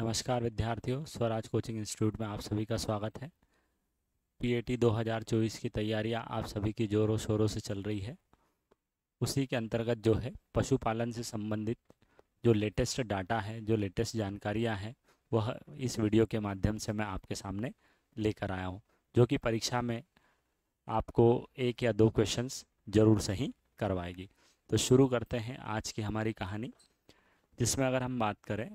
नमस्कार विद्यार्थियों Swaraj coaching institute में आप सभी का स्वागत है पीएटी 2024 की तैयारियां आप सभी की ज़ोरों शोरों से चल रही है उसी के अंतर्गत जो है पशुपालन से संबंधित जो लेटेस्ट डाटा है जो लेटेस्ट जानकारियां हैं वह इस वीडियो के माध्यम से मैं आपके सामने लेकर आया हूँ जो कि परीक्षा में आपको एक या दो क्वेश्चन ज़रूर सही करवाएगी तो शुरू करते हैं आज की हमारी कहानी जिसमें अगर हम बात करें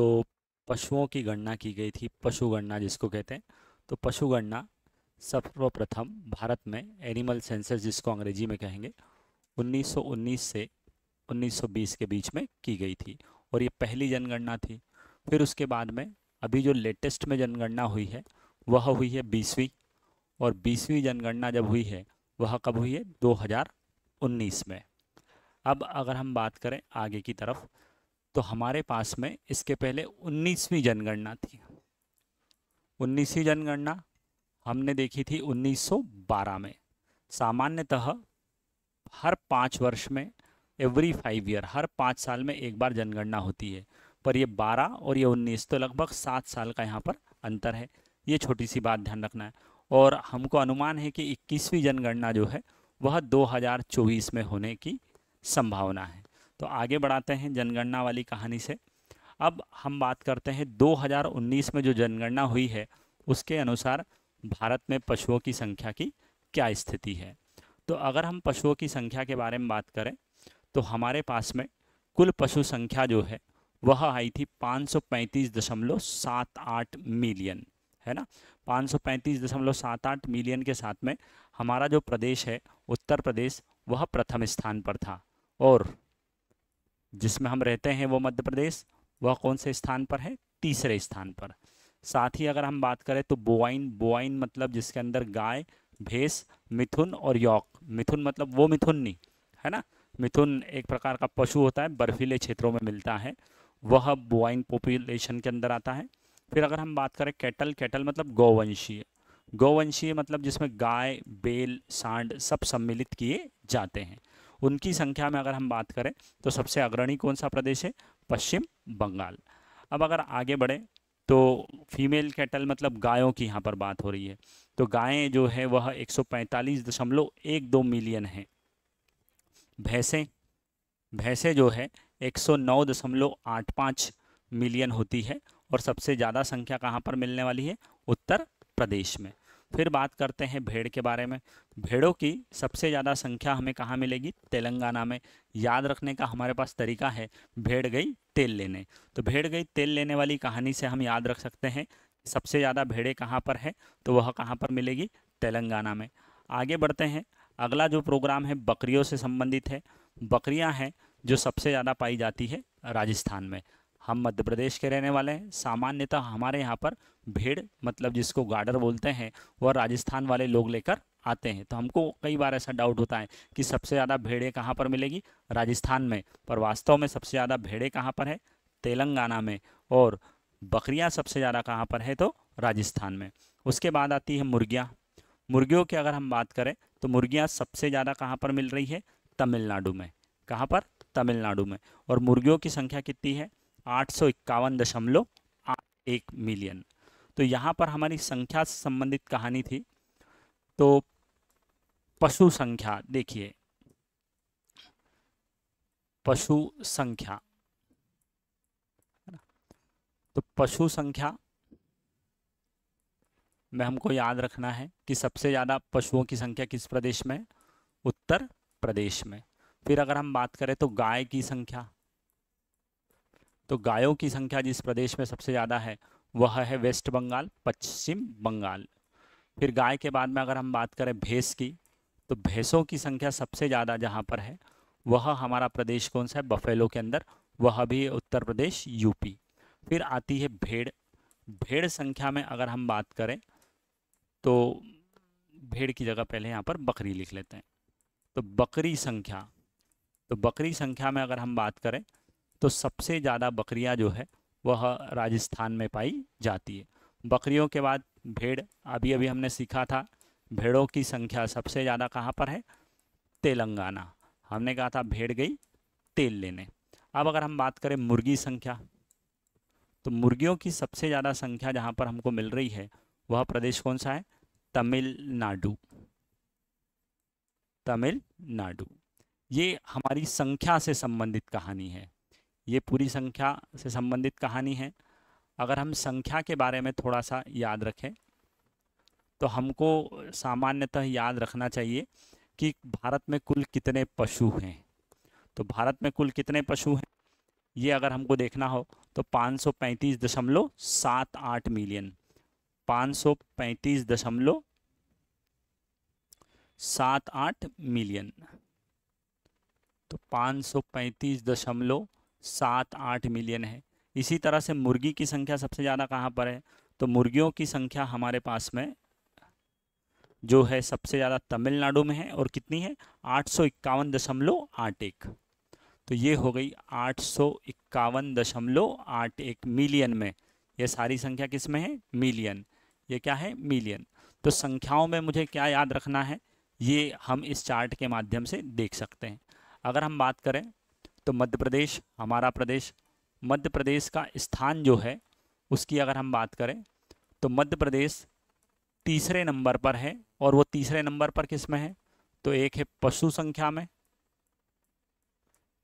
तो पशुओं की गणना की गई थी पशु गणना जिसको कहते हैं तो पशु गणना सर्वप्रथम भारत में एनिमल सेंसस जिसको अंग्रेजी में कहेंगे 1919 से 1920 के बीच में की गई थी और ये पहली जनगणना थी फिर उसके बाद में अभी जो लेटेस्ट में जनगणना हुई है वह हुई है बीसवीं और बीसवीं जनगणना जब हुई है वह कब हुई है 2019 में अब अगर हम बात करें आगे की तरफ तो हमारे पास में इसके पहले उन्नीसवीं जनगणना थी उन्नीसवीं जनगणना हमने देखी थी 1912 में सामान्यतः हर पाँच वर्ष में एवरी फाइव ईयर हर पाँच साल में एक बार जनगणना होती है पर ये 12 और ये 19 तो लगभग सात साल का यहाँ पर अंतर है ये छोटी सी बात ध्यान रखना है और हमको अनुमान है कि इक्कीसवीं जनगणना जो है वह 2024 में होने की संभावना है तो आगे बढ़ाते हैं जनगणना वाली कहानी से अब हम बात करते हैं 2019 में जो जनगणना हुई है उसके अनुसार भारत में पशुओं की संख्या की क्या स्थिति है तो अगर हम पशुओं की संख्या के बारे में बात करें तो हमारे पास में कुल पशु संख्या जो है वह आई थी पाँच मिलियन है ना पाँच मिलियन के साथ में हमारा जो प्रदेश है उत्तर प्रदेश वह प्रथम स्थान पर था और जिसमें हम रहते हैं वो मध्य प्रदेश वह कौन से स्थान पर है तीसरे स्थान पर साथ ही अगर हम बात करें तो बोआइन बोआइन मतलब जिसके अंदर गाय भैंस मिथुन और यौक मिथुन मतलब वो मिथुन नहीं है ना मिथुन एक प्रकार का पशु होता है बर्फीले क्षेत्रों में मिलता है वह बोआइन पॉपुलेशन के अंदर आता है फिर अगर हम बात करें कैटल कैटल मतलब गौवंशीय गौवंशीय मतलब जिसमें गाय बेल सांड सब सम्मिलित किए जाते हैं उनकी संख्या में अगर हम बात करें तो सबसे अग्रणी कौन सा प्रदेश है पश्चिम बंगाल अब अगर आगे बढ़े तो फीमेल कैटल मतलब गायों की यहाँ पर बात हो रही है तो गायें जो है वह दो मिलियन है भैंसें भैंसें जो है 109.85 मिलियन होती है और सबसे ज़्यादा संख्या कहाँ पर मिलने वाली है उत्तर प्रदेश में फिर बात करते हैं भेड़ के बारे में भेड़ों की सबसे ज़्यादा संख्या हमें कहाँ मिलेगी तेलंगाना में याद रखने का हमारे पास तरीका है भेड़ गई तेल लेने तो भेड़ गई तेल लेने वाली कहानी से हम याद रख सकते हैं सबसे ज़्यादा भेड़े कहाँ पर है तो वह कहाँ पर मिलेगी तेलंगाना में आगे बढ़ते हैं अगला जो प्रोग्राम है बकरियों से संबंधित है बकरियाँ हैं जो सबसे ज़्यादा पाई जाती है राजस्थान में हम मध्य प्रदेश के रहने वाले हैं सामान्यतः हमारे यहाँ पर भेड़ मतलब जिसको गाडर बोलते हैं वह राजस्थान वाले लोग लेकर आते हैं तो हमको कई बार ऐसा डाउट होता है कि सबसे ज़्यादा भेड़े कहाँ पर मिलेगी राजस्थान में पर वास्तव में सबसे ज़्यादा भेड़े कहाँ पर है तेलंगाना में और बकरियाँ सबसे ज़्यादा कहाँ पर है तो राजस्थान में उसके बाद आती है मुर्गियाँ मुर्गियों की अगर हम बात करें तो मुर्गियाँ सबसे ज़्यादा कहाँ पर मिल रही है तमिलनाडु में कहाँ पर तमिलनाडु में और मुर्गियों की संख्या कितनी है आठ सौ इक्यावन दशमलव एक मिलियन तो यहाँ पर हमारी संख्या से संबंधित कहानी थी तो पशु संख्या देखिए पशु संख्या तो पशु संख्या में हमको याद रखना है कि सबसे ज़्यादा पशुओं की संख्या किस प्रदेश में उत्तर प्रदेश में फिर अगर हम बात करें तो गाय की संख्या तो गायों की संख्या जिस प्रदेश में सबसे ज़्यादा है वह है वेस्ट बंगाल पश्चिम बंगाल फिर गाय के बाद में अगर हम बात करें भैंस की तो भैंसों की संख्या सबसे ज़्यादा जहाँ पर है वह हमारा प्रदेश कौन सा है बफेलो के अंदर वह भी उत्तर प्रदेश यूपी फिर आती है भेड़ भेड़ संख्या में अगर हम बात करें तो भेड़ की जगह पहले यहाँ पर बकरी लिख लेते हैं तो बकरी संख्या तो बकरी संख्या में अगर हम बात करें तो सबसे ज़्यादा बकरियाँ जो है वह राजस्थान में पाई जाती है बकरियों के बाद भेड़ अभी अभी हमने सीखा था भेड़ों की संख्या सबसे ज़्यादा कहाँ पर है तेलंगाना हमने कहा था भेड़ गई तेल लेने अब अगर हम बात करें मुर्गी संख्या तो मुर्गियों की सबसे ज़्यादा संख्या जहाँ पर हमको मिल रही है वह प्रदेश कौन सा है तमिलनाडु तमिलनाडु ये हमारी संख्या से संबंधित कहानी है ये पूरी संख्या से संबंधित कहानी है अगर हम संख्या के बारे में थोड़ा सा याद रखें तो हमको सामान्यतः याद रखना चाहिए कि भारत में कुल कितने पशु हैं तो भारत में कुल कितने पशु हैं ये अगर हमको देखना हो तो पाँच सौ पैंतीस दशमलव सात आठ मिलियन पाँच सौ पैंतीस दशमलव सात आठ मिलियन तो पाँच सौ पैंतीस दशमलव सात आठ मिलियन है इसी तरह से मुर्गी की संख्या सबसे ज़्यादा कहाँ पर है तो मुर्गियों की संख्या हमारे पास में जो है सबसे ज़्यादा तमिलनाडु में है और कितनी है आठ सौ इक्यावन दशमलव आठ एक तो ये हो गई आठ सौ इक्यावन दशमलव आठ एक मिलियन में ये सारी संख्या किस में है मिलियन ये क्या है मिलियन तो संख्याओं में मुझे क्या याद रखना है ये हम इस चार्ट के माध्यम से देख सकते हैं अगर हम बात करें तो मध्य प्रदेश हमारा प्रदेश मध्य प्रदेश का स्थान जो है उसकी अगर हम बात करें तो मध्य प्रदेश तीसरे नंबर पर है और वो तीसरे नंबर पर किस में है तो एक है पशु संख्या में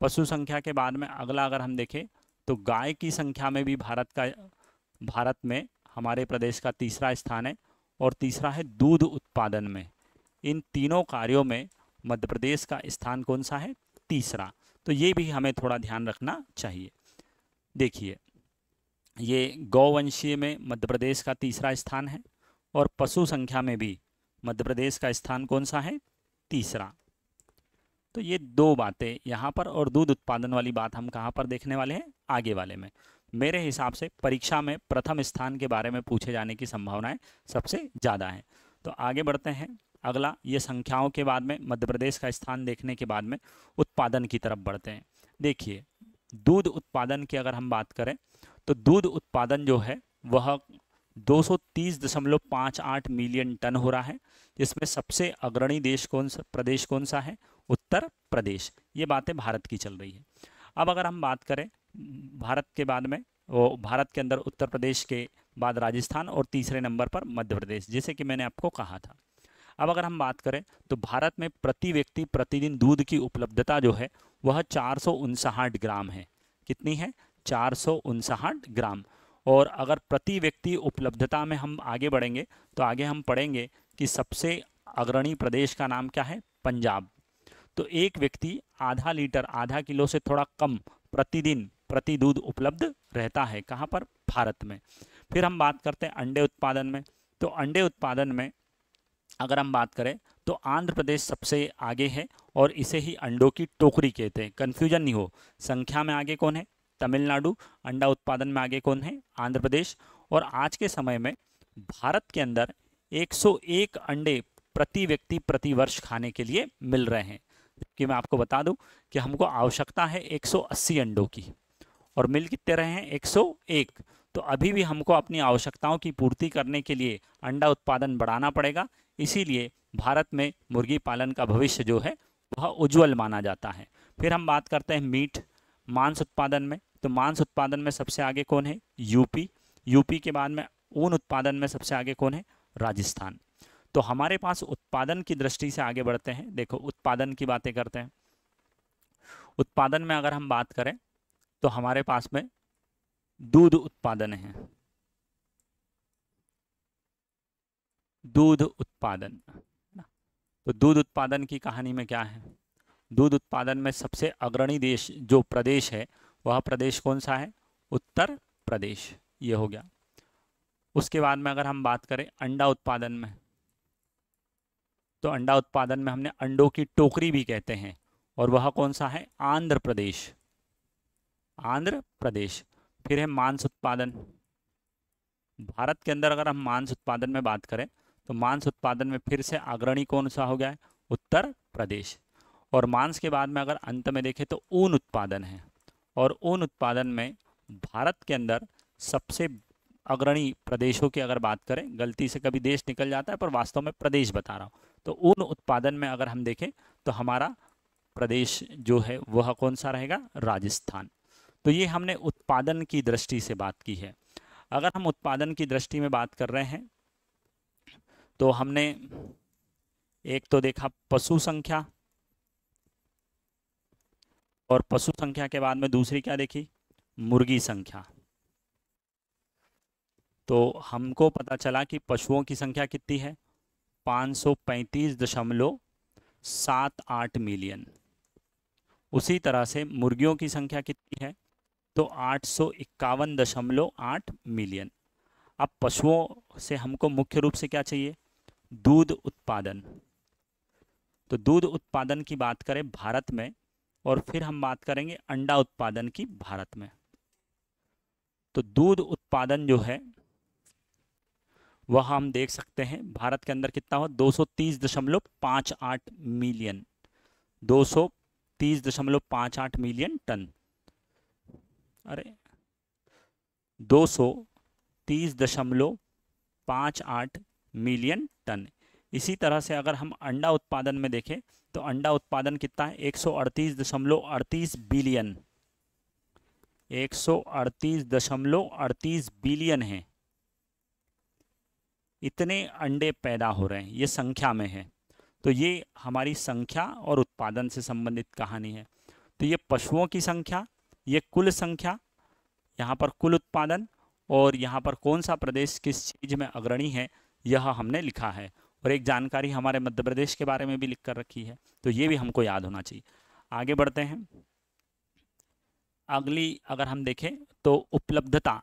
पशु संख्या के बाद में अगला अगर हम देखें तो गाय की संख्या में भी भारत का भारत में हमारे प्रदेश का तीसरा स्थान है और तीसरा है दूध उत्पादन में इन तीनों कार्यों में मध्य प्रदेश का स्थान कौन सा है तीसरा तो ये भी हमें थोड़ा ध्यान रखना चाहिए देखिए ये गौवंशीय में मध्य प्रदेश का तीसरा स्थान है और पशु संख्या में भी मध्य प्रदेश का स्थान कौन सा है तीसरा तो ये दो बातें यहाँ पर और दूध उत्पादन वाली बात हम कहाँ पर देखने वाले हैं आगे वाले में मेरे हिसाब से परीक्षा में प्रथम स्थान के बारे में पूछे जाने की संभावनाएं सबसे ज़्यादा हैं तो आगे बढ़ते हैं अगला ये संख्याओं के बाद में मध्य प्रदेश का स्थान देखने के बाद में उत्पादन की तरफ बढ़ते हैं देखिए दूध उत्पादन की अगर हम बात करें तो दूध उत्पादन जो है वह 230.58 मिलियन टन हो रहा है जिसमें सबसे अग्रणी देश कौन सा प्रदेश कौन सा है उत्तर प्रदेश ये बातें भारत की चल रही है अब अगर हम बात करें भारत के बाद में वो भारत के अंदर उत्तर प्रदेश के बाद राजस्थान और तीसरे नंबर पर मध्य प्रदेश जैसे कि मैंने आपको कहा था अब अगर हम बात करें तो भारत में प्रति व्यक्ति प्रतिदिन दूध की उपलब्धता जो है वह चार ग्राम है कितनी है चार ग्राम और अगर प्रति व्यक्ति उपलब्धता में हम आगे बढ़ेंगे तो आगे हम पढ़ेंगे कि सबसे अग्रणी प्रदेश का नाम क्या है पंजाब तो एक व्यक्ति आधा लीटर आधा किलो से थोड़ा कम प्रतिदिन प्रति दूध उपलब्ध रहता है कहाँ पर भारत में फिर हम बात करते हैं अंडे उत्पादन में तो अंडे उत्पादन में अगर हम बात करें तो आंध्र प्रदेश सबसे आगे है और इसे ही अंडों की टोकरी कहते हैं कन्फ्यूजन नहीं हो संख्या में आगे कौन है तमिलनाडु अंडा उत्पादन में आगे कौन है आंध्र प्रदेश और आज के समय में भारत के अंदर 101 अंडे प्रति व्यक्ति प्रति वर्ष खाने के लिए मिल रहे हैं कि मैं आपको बता दूं कि हमको आवश्यकता है 180 अंडों की और मिल कितने रहे हैं 101 तो अभी भी हमको अपनी आवश्यकताओं की पूर्ति करने के लिए अंडा उत्पादन बढ़ाना पड़ेगा इसीलिए भारत में मुर्गी पालन का भविष्य जो है वह उज्जवल माना जाता है फिर हम बात करते हैं मीट मांस उत्पादन में तो मांस उत्पादन में सबसे आगे कौन है यूपी यूपी के बाद में ऊन उत्पादन में सबसे आगे कौन है राजस्थान तो हमारे पास उत्पादन की दृष्टि से आगे बढ़ते हैं देखो उत्पादन की बातें करते हैं उत्पादन में अगर हम बात करें तो हमारे पास में दूध उत्पादन है दूध उत्पादन तो दूध उत्पादन की कहानी में क्या है दूध उत्पादन में सबसे अग्रणी देश जो प्रदेश है वह प्रदेश कौन सा है उत्तर प्रदेश ये हो गया उसके बाद में अगर हम बात करें अंडा उत्पादन में तो अंडा उत्पादन में हमने अंडों की टोकरी भी कहते हैं और वह कौन सा है आंध्र प्रदेश आंध्र प्रदेश फिर है मांस उत्पादन भारत के अंदर अगर हम मांस उत्पादन में बात करें तो मांस उत्पादन में फिर से अग्रणी कौन सा हो गया है उत्तर प्रदेश और मांस के बाद में अगर अंत में देखें तो ऊन उत्पादन है और ऊन उत्पादन में भारत के अंदर सबसे अग्रणी प्रदेशों की अगर बात करें गलती से कभी देश निकल जाता है पर वास्तव में प्रदेश बता रहा हूँ तो ऊन उत्पादन में अगर हम देखें तो हमारा प्रदेश जो है वह कौन सा रहेगा राजस्थान तो ये हमने उत्पादन की दृष्टि से बात की है अगर हम उत्पादन की दृष्टि में बात कर रहे हैं तो हमने एक तो देखा पशु संख्या और पशु संख्या के बाद में दूसरी क्या देखी मुर्गी संख्या तो हमको पता चला कि पशुओं की संख्या कितनी है पाँच सौ पैंतीस दशमलव सात आठ मिलियन उसी तरह से मुर्गियों की संख्या कितनी है तो आठ सौ इक्यावन दशमलव आठ मिलियन अब पशुओं से हमको मुख्य रूप से क्या चाहिए दूध उत्पादन तो दूध उत्पादन की बात करें भारत में और फिर हम बात करेंगे अंडा उत्पादन की भारत में तो दूध उत्पादन जो है वह हम देख सकते हैं भारत के अंदर कितना हो दो मिलियन आठ मिलियन टन अरे आठ मिलियन टन इसी तरह से अगर हम अंडा उत्पादन में देखें तो अंडा उत्पादन कितना है एक बिलियन एक बिलियन है इतने अंडे पैदा हो रहे हैं ये संख्या में है तो ये हमारी संख्या और उत्पादन से संबंधित कहानी है तो ये पशुओं की संख्या ये कुल संख्या यहाँ पर कुल उत्पादन और यहाँ पर कौन सा प्रदेश किस चीज़ में अग्रणी है यह हमने लिखा है और एक जानकारी हमारे मध्य प्रदेश के बारे में भी लिख कर रखी है तो ये भी हमको याद होना चाहिए आगे बढ़ते हैं अगली अगर हम देखें तो उपलब्धता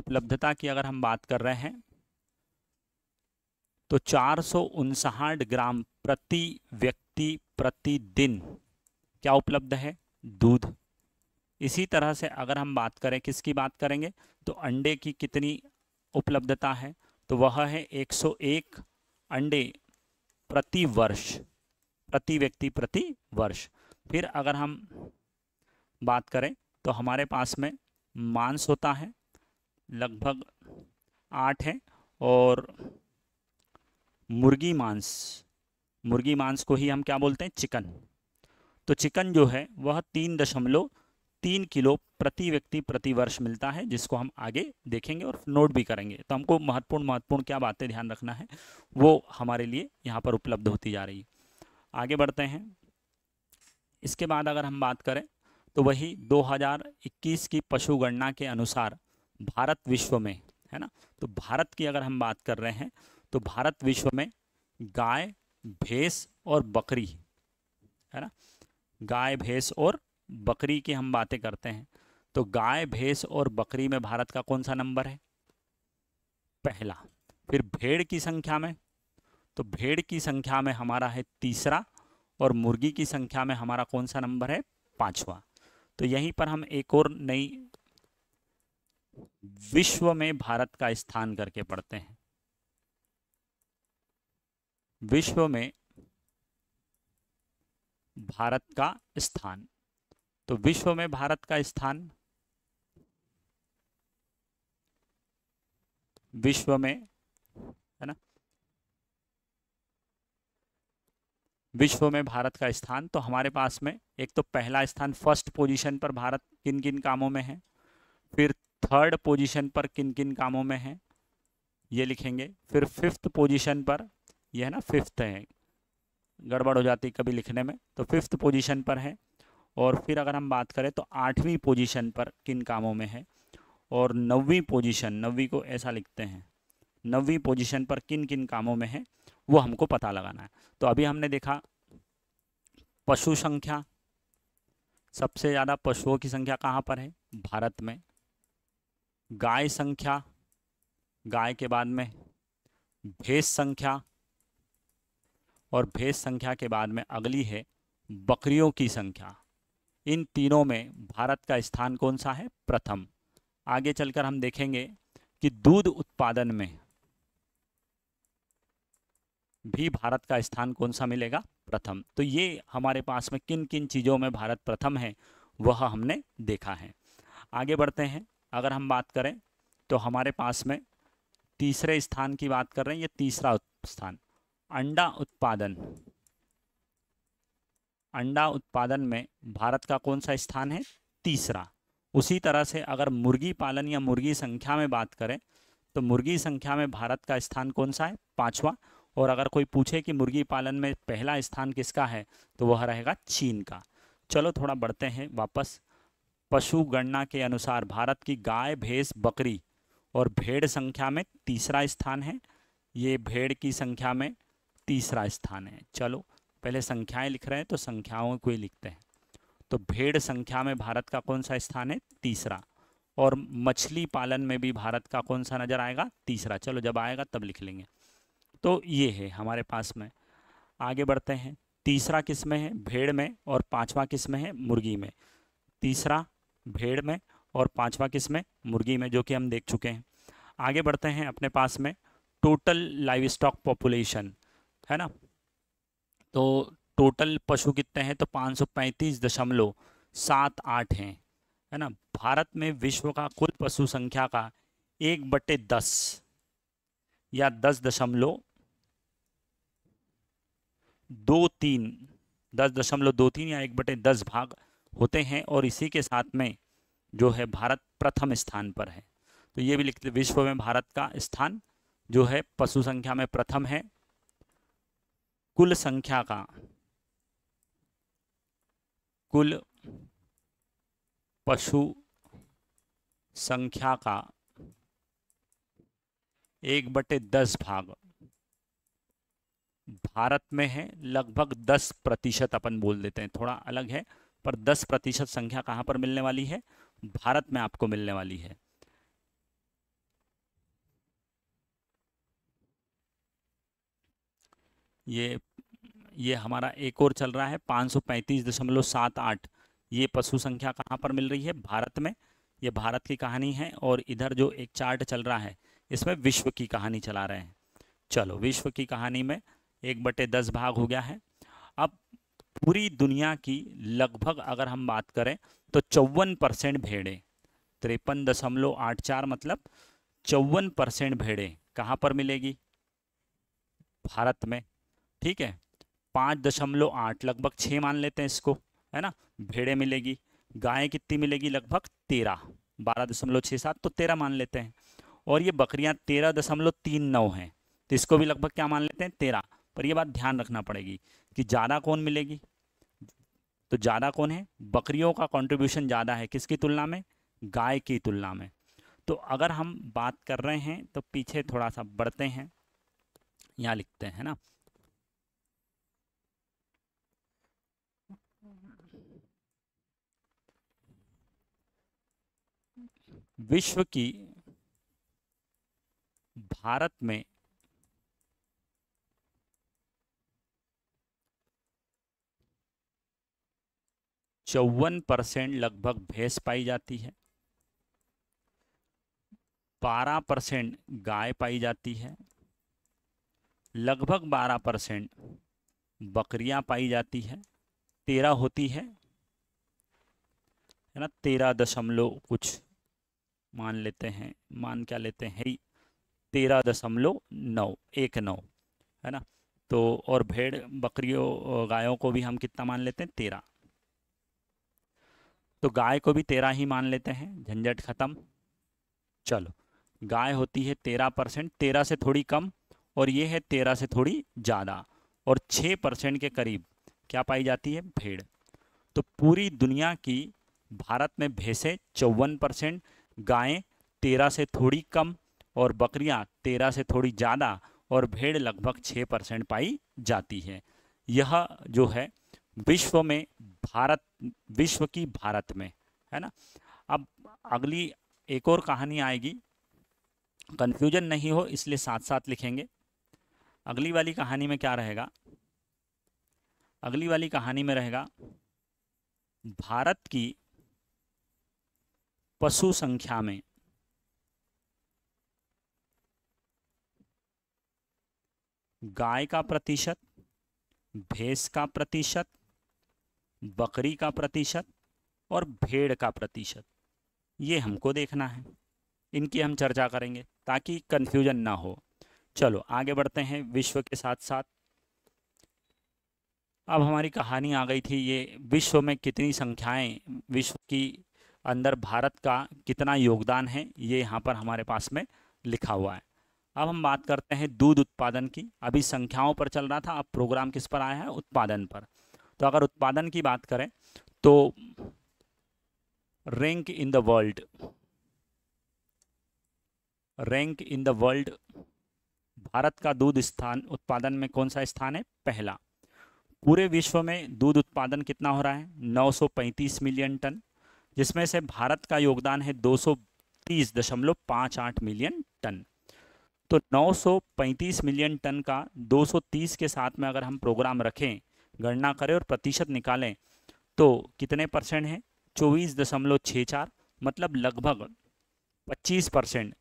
उपलब्धता की अगर हम बात कर रहे हैं तो चार ग्राम प्रति व्यक्ति प्रति दिन क्या उपलब्ध है दूध इसी तरह से अगर हम बात करें किसकी बात करेंगे तो अंडे की कितनी उपलब्धता है तो वह है 101 अंडे प्रति वर्ष प्रति व्यक्ति प्रति वर्ष फिर अगर हम बात करें तो हमारे पास में मांस होता है लगभग आठ है और मुर्गी मांस मुर्गी मांस को ही हम क्या बोलते हैं चिकन तो चिकन जो है वह तीन दशमलव तीन किलो प्रति व्यक्ति प्रति वर्ष मिलता है जिसको हम आगे देखेंगे और नोट भी करेंगे तो हमको महत्वपूर्ण महत्वपूर्ण क्या बातें ध्यान रखना है वो हमारे लिए यहाँ पर उपलब्ध होती जा रही है आगे बढ़ते हैं इसके बाद अगर हम बात करें तो वही 2021 की पशु गणना के अनुसार भारत विश्व में है ना तो भारत की अगर हम बात कर रहे हैं तो भारत विश्व में गाय भैंस और बकरी है ना गाय भैंस और बकरी की हम बातें करते हैं तो गाय भैंस और बकरी में भारत का कौन सा नंबर है पहला फिर भेड़ की संख्या में तो भेड़ की संख्या में हमारा है तीसरा और मुर्गी की संख्या में हमारा कौन सा नंबर है पांचवा तो यहीं पर हम एक और नई विश्व में भारत का स्थान करके पढ़ते हैं विश्व में भारत का स्थान तो विश्व में भारत का स्थान विश्व में है ना विश्व में भारत का स्थान तो हमारे पास में एक तो पहला स्थान फर्स्ट पोजीशन पर भारत किन किन कामों में है फिर थर्ड पोजीशन पर किन किन कामों में है ये लिखेंगे फिर फिफ्थ पोजीशन पर यह है ना फिफ्थ है गड़बड़ हो जाती कभी लिखने में तो फिफ्थ पोजीशन पर है और फिर अगर हम बात करें तो आठवीं पोजीशन पर किन कामों में है और नवी पोजीशन नवी को ऐसा लिखते हैं नवी पोजीशन पर किन किन कामों में है वो हमको पता लगाना है तो अभी हमने देखा पशु संख्या सबसे ज़्यादा पशुओं की संख्या कहाँ पर है भारत में गाय संख्या गाय के बाद में भेस संख्या और भेस संख्या के बाद में अगली है बकरियों की संख्या इन तीनों में भारत का स्थान कौन सा है प्रथम आगे चलकर हम देखेंगे कि दूध उत्पादन में भी भारत का स्थान कौन सा मिलेगा प्रथम तो ये हमारे पास में किन किन चीज़ों में भारत प्रथम है वह हमने देखा है आगे बढ़ते हैं अगर हम बात करें तो हमारे पास में तीसरे स्थान की बात कर रहे हैं ये तीसरा स्थान अंडा उत्पादन अंडा उत्पादन में भारत का कौन सा स्थान है तीसरा उसी तरह से अगर मुर्गी पालन या मुर्गी संख्या में बात करें तो मुर्गी संख्या में भारत का स्थान कौन सा है पाँचवा और अगर कोई पूछे कि मुर्गी पालन में पहला स्थान किसका है तो वह रहेगा चीन का चलो थोड़ा बढ़ते हैं वापस पशु गणना के अनुसार भारत की गाय भैंस बकरी और भेड़ संख्या में तीसरा स्थान है ये भेड़ की संख्या में तीसरा स्थान है चलो पहले संख्याएं लिख रहे हैं तो संख्याओं को ही लिखते हैं तो भेड़ संख्या में भारत का कौन सा स्थान है तीसरा और मछली पालन में भी भारत का कौन सा नज़र आएगा तीसरा चलो जब आएगा तब लिख लेंगे तो ये है हमारे पास में आगे बढ़ते हैं तीसरा किस में है भेड़ में और पांचवा किस में है मुर्गी में तीसरा भेड़ में और पांचवा किस में मुर्गी में जो कि हम देख चुके हैं आगे बढ़ते हैं अपने पास में टोटल लाइव स्टॉक पॉपुलेशन है ना तो टोटल पशु कितने हैं तो पाँच सौ पैंतीस दशमलव सात आठ हैं है ना भारत में विश्व का कुल पशु संख्या का एक बटे दस या दस दशमलव दो तीन दस दशमलव दो तीन या एक बटे दस भाग होते हैं और इसी के साथ में जो है भारत प्रथम स्थान पर है तो ये भी लिखते विश्व में भारत का स्थान जो है पशु संख्या में प्रथम है कुल संख्या का कुल पशु संख्या का एक बटे दस भाग भारत में है लगभग दस प्रतिशत अपन बोल देते हैं थोड़ा अलग है पर दस प्रतिशत संख्या कहाँ पर मिलने वाली है भारत में आपको मिलने वाली है ये ये हमारा एक और चल रहा है पाँच सौ पैंतीस दशमलव सात आठ ये पशु संख्या कहाँ पर मिल रही है भारत में ये भारत की कहानी है और इधर जो एक चार्ट चल रहा है इसमें विश्व की कहानी चला रहे हैं चलो विश्व की कहानी में एक बटे दस भाग हो गया है अब पूरी दुनिया की लगभग अगर हम बात करें तो चौवन परसेंट भेड़े तिरपन दशमलव आठ चार मतलब चौवन परसेंट भेड़े कहाँ पर मिलेगी भारत में ठीक है पाँच दशमलव आठ लगभग छः मान लेते हैं इसको है ना भेड़े मिलेगी गायें कितनी मिलेगी लगभग तेरह बारह दशमलव छः सात तो तेरह मान लेते हैं और ये बकरियाँ तेरह दशमलव तीन नौ हैं तो इसको भी लगभग क्या मान लेते हैं तेरह पर ये बात ध्यान रखना पड़ेगी कि ज़्यादा कौन मिलेगी तो ज़्यादा कौन है बकरियों का कॉन्ट्रीब्यूशन ज़्यादा है किसकी तुलना में गाय की तुलना में तो अगर हम बात कर रहे हैं तो पीछे थोड़ा सा बढ़ते हैं यहाँ लिखते हैं ना विश्व की भारत में चौवन परसेंट लगभग भैंस पाई जाती है बारह परसेंट गाय पाई जाती है लगभग बारह परसेंट बकरियां पाई जाती है तेरह होती है है ना तेरह दशमलव कुछ मान लेते हैं मान क्या लेते हैं तेरह दशमलव नौ एक नौ है ना तो और भेड़ बकरियों गायों को भी हम कितना मान लेते हैं तेरह तो गाय को भी तेरह ही मान लेते हैं झंझट ख़त्म चलो गाय होती है तेरह परसेंट तेरह से थोड़ी कम और ये है तेरह से थोड़ी ज़्यादा और छः परसेंट के करीब क्या पाई जाती है भेड़ तो पूरी दुनिया की भारत में भैंसें चौवन परसेंट गायें तेरह से थोड़ी कम और बकरियां तेरह से थोड़ी ज़्यादा और भेड़ लगभग छः परसेंट पाई जाती है यह जो है विश्व में भारत विश्व की भारत में है ना अब अगली एक और कहानी आएगी कन्फ्यूजन नहीं हो इसलिए साथ साथ लिखेंगे अगली वाली कहानी में क्या रहेगा अगली वाली कहानी में रहेगा भारत की पशु संख्या में गाय का प्रतिशत भैंस का प्रतिशत बकरी का प्रतिशत और भेड़ का प्रतिशत ये हमको देखना है इनकी हम चर्चा करेंगे ताकि कन्फ्यूजन ना हो चलो आगे बढ़ते हैं विश्व के साथ साथ अब हमारी कहानी आ गई थी ये विश्व में कितनी संख्याएं विश्व की अंदर भारत का कितना योगदान है ये यहाँ पर हमारे पास में लिखा हुआ है अब हम बात करते हैं दूध उत्पादन की अभी संख्याओं पर चल रहा था अब प्रोग्राम किस पर आया है उत्पादन पर तो अगर उत्पादन की बात करें तो rank in the world rank in the world Bharat का दूध स्थान उत्पादन में कौन सा स्थान है पहला पूरे विश्व में दूध उत्पादन कितना हो रहा है 935 मिलियन टन जिसमें से भारत का योगदान है दो दशमलव आठ मिलियन टन तो 935 मिलियन टन का 230 के साथ में अगर हम प्रोग्राम रखें गणना करें और प्रतिशत निकालें तो कितने परसेंट है चौबीस दशमलव छः चार मतलब लगभग 25 परसेंट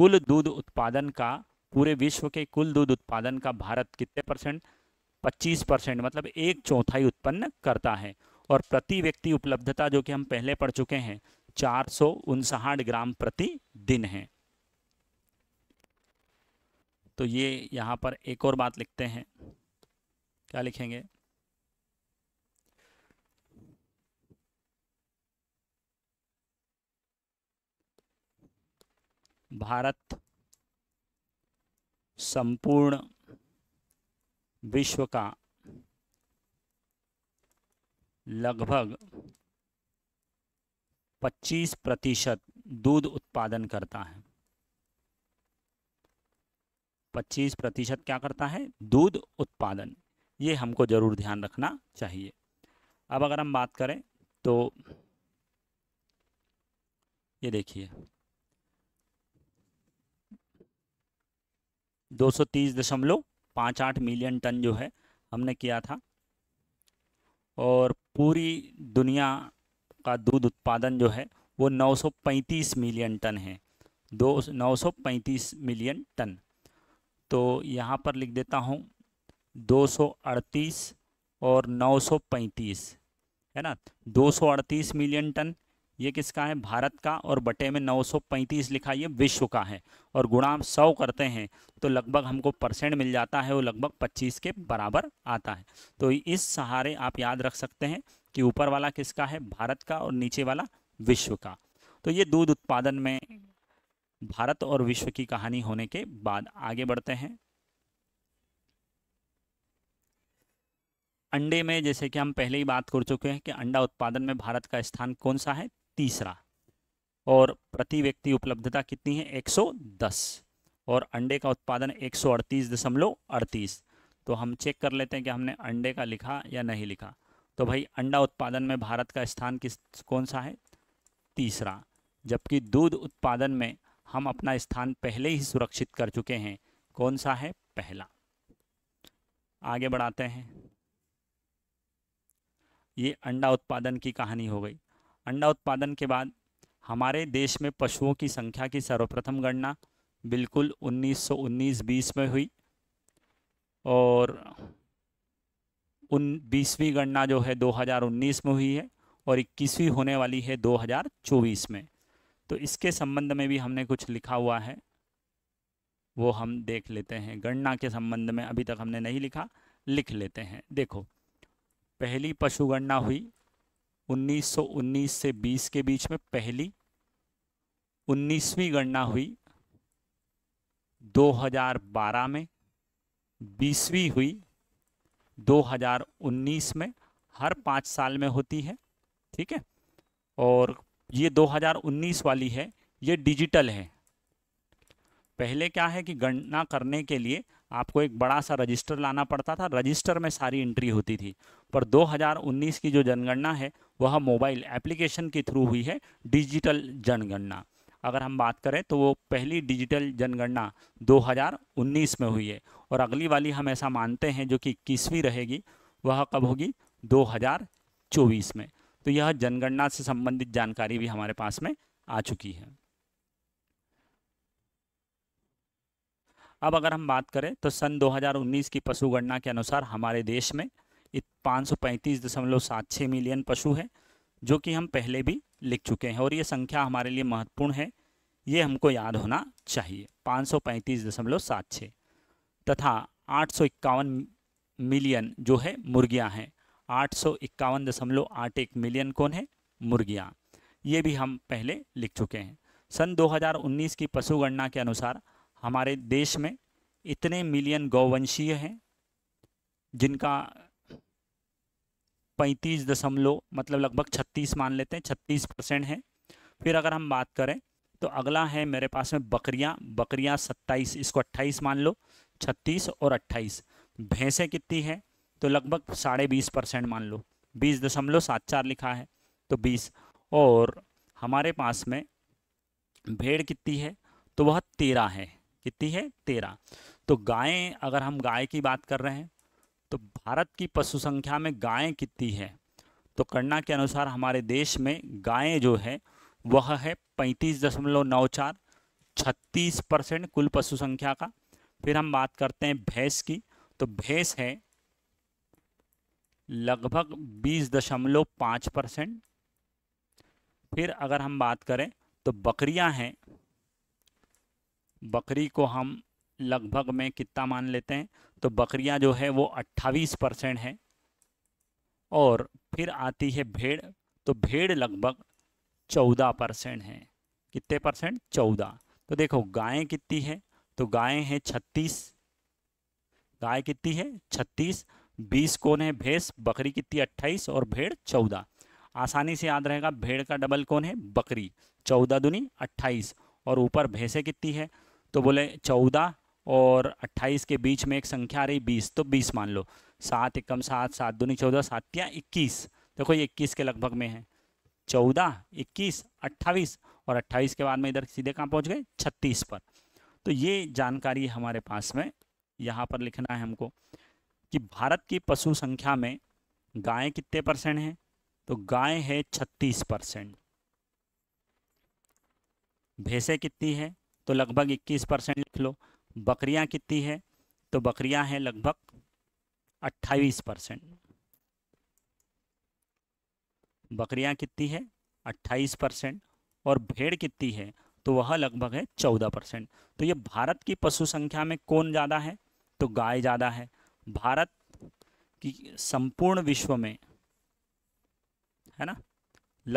कुल दूध उत्पादन का पूरे विश्व के कुल दूध उत्पादन का भारत कितने परसेंट 25 परसेंट मतलब एक चौथाई उत्पन्न करता है और प्रति व्यक्ति उपलब्धता जो कि हम पहले पढ़ चुके हैं चार ग्राम प्रति दिन है तो ये यहाँ पर एक और बात लिखते हैं क्या लिखेंगे भारत संपूर्ण विश्व का लगभग 25 प्रतिशत दूध उत्पादन करता है 25 प्रतिशत क्या करता है दूध उत्पादन ये हमको ज़रूर ध्यान रखना चाहिए अब अगर हम बात करें तो ये देखिए 230.58 मिलियन टन जो है हमने किया था और पूरी दुनिया का दूध उत्पादन जो है वो 935 मिलियन टन है दो 935 मिलियन टन तो यहाँ पर लिख देता हूँ 238 और 935 है ना 238 मिलियन टन ये किसका है भारत का और बटे में 935 लिखा ये विश्व का है और गुणा हम सौ करते हैं तो लगभग हमको परसेंट मिल जाता है वो लगभग 25 के बराबर आता है तो इस सहारे आप याद रख सकते हैं कि ऊपर वाला किसका है भारत का और नीचे वाला विश्व का तो ये दूध उत्पादन में भारत और विश्व की कहानी होने के बाद आगे बढ़ते हैं अंडे में जैसे कि हम पहले ही बात कर चुके हैं कि अंडा उत्पादन में भारत का स्थान कौन सा है तीसरा और प्रति व्यक्ति उपलब्धता कितनी है 110 और अंडे का उत्पादन एक सौ तो हम चेक कर लेते हैं कि हमने अंडे का लिखा या नहीं लिखा तो भाई अंडा उत्पादन में भारत का स्थान किस कौन सा है तीसरा जबकि दूध उत्पादन में हम अपना स्थान पहले ही सुरक्षित कर चुके हैं कौन सा है पहला आगे बढ़ाते हैं ये अंडा उत्पादन की कहानी हो गई अंडा उत्पादन के बाद हमारे देश में पशुओं की संख्या की सर्वप्रथम गणना बिल्कुल 1919-20 में हुई और उन बीसवीं गणना जो है 2019 में हुई है और इक्कीसवीं होने वाली है 2024 में तो इसके संबंध में भी हमने कुछ लिखा हुआ है वो हम देख लेते हैं गणना के संबंध में अभी तक हमने नहीं लिखा लिख लेते हैं देखो पहली पशु गणना हुई 1919 से 20 के बीच में पहली 19वीं गणना हुई 2012 में 20वीं हुई 2019 में हर पाँच साल में होती है ठीक है और ये 2019 वाली है ये डिजिटल है पहले क्या है कि गणना करने के लिए आपको एक बड़ा सा रजिस्टर लाना पड़ता था रजिस्टर में सारी एंट्री होती थी पर 2019 की जो जनगणना है वह मोबाइल एप्लीकेशन के थ्रू हुई है डिजिटल जनगणना अगर हम बात करें तो वो पहली डिजिटल जनगणना 2019 में हुई है और अगली वाली हम ऐसा मानते हैं जो कि इक्कीसवीं रहेगी वह कब होगी 2024 में तो यह जनगणना से संबंधित जानकारी भी हमारे पास में आ चुकी है अब अगर हम बात करें तो सन 2019 की पशु गणना के अनुसार हमारे देश में पाँच सौ पैंतीस दशमलव सात छः मिलियन पशु हैं जो कि हम पहले भी लिख चुके हैं और ये संख्या हमारे लिए महत्वपूर्ण है ये हमको याद होना चाहिए पाँच सौ पैंतीस दशमलव सात छः तथा आठ सौ इक्यावन मिलियन जो है मुर्गियां हैं आठ सौ इक्यावन दशमलव आठ एक मिलियन कौन है मुर्गियां ये भी हम पहले लिख चुके हैं सन 2019 की पशु गणना के अनुसार हमारे देश में इतने मिलियन गौवंशीय हैं जिनका पैंतीस दशमलव मतलब लगभग छत्तीस मान लेते हैं छत्तीस परसेंट है फिर अगर हम बात करें तो अगला है मेरे पास में बकरियां बकरियां सत्ताईस इसको अट्ठाईस मान लो छत्तीस और अट्ठाईस भैंसें कितनी है तो लगभग साढ़े बीस परसेंट मान लो बीस दशमलव सात चार लिखा है तो बीस और हमारे पास में भेड़ कितनी है तो वह तेरह है कितनी है तेरह तो गायें अगर हम गाय की बात कर रहे हैं तो भारत की पशु संख्या में गायें कितनी है तो गणना के अनुसार हमारे देश में गायें जो है वह है पैंतीस दशमलव नौ चार छत्तीस परसेंट कुल पशु संख्या का फिर हम बात करते हैं भैंस की तो भैंस है लगभग बीस दशमलव पाँच परसेंट फिर अगर हम बात करें तो बकरियां हैं बकरी को हम लगभग में कितना मान लेते हैं तो बकरियां जो है वो अट्ठावीस परसेंट है और फिर आती है भेड़ तो भेड़ लगभग चौदह परसेंट है कितने परसेंट चौदह तो देखो गायें कितनी है तो गायें हैं छत्तीस गाय कितनी है छत्तीस बीस कौन है भैंस बकरी कितनी अट्ठाईस और भेड़ चौदह आसानी से याद रहेगा भेड़ का डबल कौन है बकरी चौदह दुनी अट्ठाईस और ऊपर भैंसें कितनी है तो बोले चौदह और अट्ठाईस के बीच में एक संख्या आ रही बीस तो बीस मान लो सात एकम सात सात दूनी चौदह या इक्कीस देखो ये इक्कीस के लगभग में है चौदह इक्कीस अट्ठाईस और अट्ठाईस के बाद में इधर सीधे कहाँ पहुँच गए छत्तीस पर तो ये जानकारी हमारे पास में यहाँ पर लिखना है हमको कि भारत की पशु संख्या में गाय कितने परसेंट है तो गाय है छत्तीस परसेंट भैंसे कितनी है तो लगभग 21 परसेंट लिख लो बकरियां कितनी है तो बकरियां हैं लगभग 28 परसेंट बकरियां कितनी है 28 परसेंट और भेड़ कितनी है तो वह लगभग है 14 परसेंट तो ये भारत की पशु संख्या में कौन ज़्यादा है तो गाय ज़्यादा है भारत की संपूर्ण विश्व में है ना